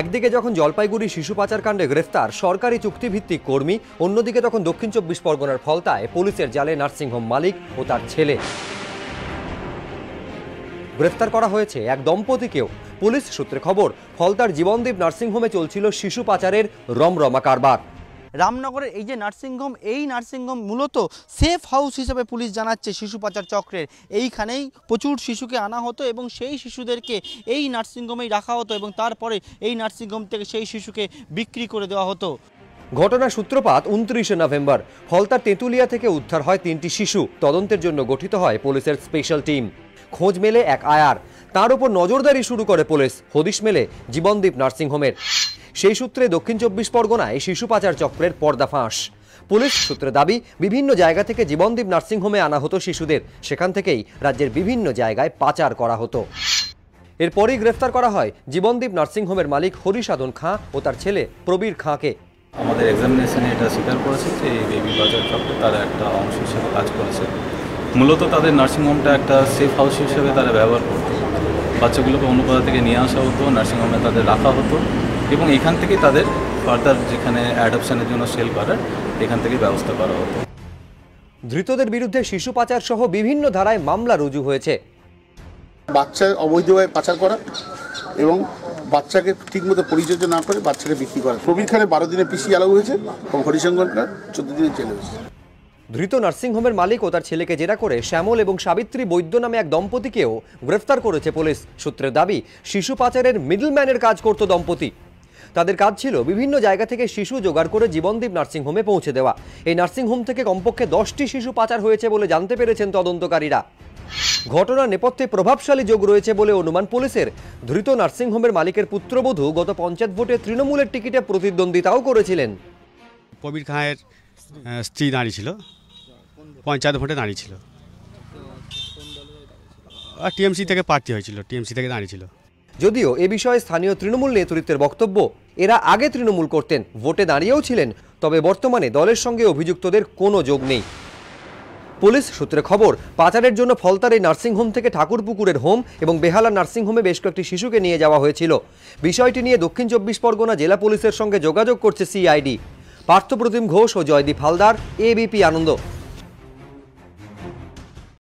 একদিকে যখন জলপাইগুড়ি শিশু পাচারকাণ্ডে গ্রেফতার সরকারি চুক্তিভিত্তিক কর্মী অন্যদিকে তখন দক্ষিণ চব্বিশ পরগনার ফলতায় পুলিশের জালে নার্সিংহোম মালিক ও তার ছেলে গ্রেফতার করা হয়েছে এক দম্পতিকেও পুলিশ সূত্রে খবর ফলতার জীবনদীপ নার্সিংহোমে চলছিল শিশু পাচারের রমরমা কারবার রামনগরের এই যে নার্সিংহোম এই নার্সিংহোম মূলত সেফ হাউস হিসেবে পুলিশ জানাচ্ছে শিশু পাচার চক্রের এইখানেই প্রচুর শিশুকে আনা হতো এবং সেই শিশুদেরকে এই নার্সিংহোমেই রাখা হতো এবং তারপরে এই নার্সিংহোম থেকে সেই শিশুকে বিক্রি করে দেওয়া হতো ঘটনার সূত্রপাত উনত্রিশে নভেম্বর হলতার তেঁতুলিয়া থেকে উদ্ধার হয় তিনটি শিশু তদন্তের জন্য গঠিত হয় পুলিশের স্পেশাল টিম খোঁজ মেলে এক আয়ার তার উপর নজরদারি শুরু করে পুলিশ হদিশ মেলে জীবনদীপ নার্সিংহোমের সেই সূত্রে দক্ষিণ চব্বিশ পরগনায় শিশু পাচার চক্রের পর্দাফাঁস পুলিশ সূত্রে দাবি বিভিন্ন জায়গা থেকে জীবনদ্বীপ নার্সিংহোমে আনা হতো শিশুদের সেখান থেকেই রাজ্যের বিভিন্ন জায়গায় পাচার করা হতো এরপরই গ্রেফতার করা হয় জীবনদ্বীপ নার্সিংহোমের মালিক হরিসাধন খাঁ ও তার ছেলে প্রবীর খাঁকে আমাদের এক্সামিনেশনে এটা স্বীকার করেছে যে এই বেবি বাজার চক্রে তারা একটা অংশ হিসেবে কাজ করেছে মূলত তাদের নার্সিংহোমটা একটা সেফ হাউস হিসেবে তারা ব্যবহার করত বাচ্চাগুলোকে অন্য থেকে নিয়ে আসা হতো নার্সিংহোমে তাদের রাখা হতো এবং এখান থেকে তাদের ফার্দার যেখানে অ্যাডপশনের জন্য সেল করার এখান থেকে ব্যবস্থা করা হতো ধৃতদের বিরুদ্ধে শিশু পাচার সহ বিভিন্ন ধারায় মামলা রুজু হয়েছে বাচ্চা অবৈধভাবে পাচার করা এবং বাচ্চাকে ঠিকমতো পরিচর্যা না করে বাচ্চাকে বিক্রি করা প্রবীর খানে বারো দিনে পিসি আলাউ হয়েছে এবং হরিশঙ্কর চোদ্দ দিনে চলে হয়েছে ধৃত নার্সিংহোমের মালিক ও তার ছেলেকে জেরা করে শ্যামল এবং সাবিত্রী বৈদ্য নামে এক দম্পতিকেও গ্রেফতার করেছে পুলিশ সূত্রের দাবি শিশু পাচারের মিডলম্যানের কাজ করত দম্পতি তাদের কাজ ছিল বিভিন্ন জায়গা থেকে শিশু জোগাড় করে জীবনদীপ নার্সিংহোমে পৌঁছে দেওয়া এই নার্সিংহোম থেকে কমপক্ষে দশটি শিশু পাচার হয়েছে বলে জানতে পেরেছেন তদন্তকারীরা ঘটনার নেপথ্যে প্রভাবশালী যোগ রয়েছে বলে অনুমান পুলিশের ধৃত নার্সিংহোমের মালিকের পুত্রবধূ গত পঞ্চায়েত ভোটে তৃণমূলের টিকিটে প্রতিদ্বন্দ্বিতাও করেছিলেন কবির খাঁয়ের স্ত্রী ছিল পঞ্চায়েত ভোটে ছিল টিএমসি থেকে প্রার্থী হয়েছিল টিএমসি থেকে দাঁড়িয়েছিল যদিও এ বিষয়ে স্থানীয় তৃণমূল নেতৃত্বের বক্তব্য এরা আগে তৃণমূল করতেন ভোটে দাঁড়িয়েও ছিলেন তবে বর্তমানে দলের সঙ্গে অভিযুক্তদের কোনো যোগ নেই পুলিশ সূত্রে খবর পাচারের জন্য ফলতার এই নার্সিংহোম থেকে ঠাকুরপুকুরের হোম এবং বেহালা নার্সিংহোমে বেশ কয়েকটি শিশুকে নিয়ে যাওয়া হয়েছিল বিষয়টি নিয়ে দক্ষিণ চব্বিশ পরগনা জেলা পুলিশের সঙ্গে যোগাযোগ করছে সিআইডি পার্থপ্রতিম ঘোষ ও জয়দীপ হালদার এবিপি আনন্দ